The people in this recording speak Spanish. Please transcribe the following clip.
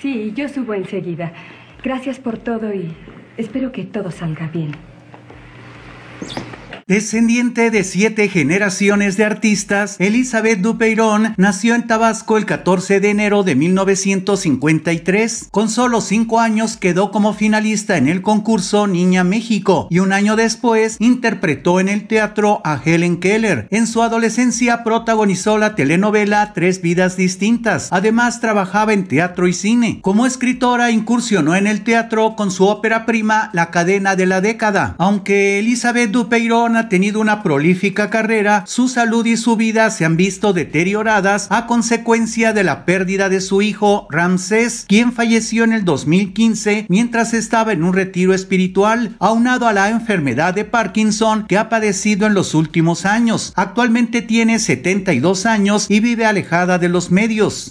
Sí, yo subo enseguida. Gracias por todo y espero que todo salga bien. Descendiente de siete generaciones de artistas, Elizabeth Dupeirón nació en Tabasco el 14 de enero de 1953. Con solo cinco años quedó como finalista en el concurso Niña México y un año después interpretó en el teatro a Helen Keller. En su adolescencia protagonizó la telenovela Tres Vidas Distintas. Además trabajaba en teatro y cine. Como escritora incursionó en el teatro con su ópera prima La cadena de la década. Aunque Elizabeth Dupeirón ha tenido una prolífica carrera, su salud y su vida se han visto deterioradas a consecuencia de la pérdida de su hijo Ramsés, quien falleció en el 2015 mientras estaba en un retiro espiritual, aunado a la enfermedad de Parkinson que ha padecido en los últimos años. Actualmente tiene 72 años y vive alejada de los medios.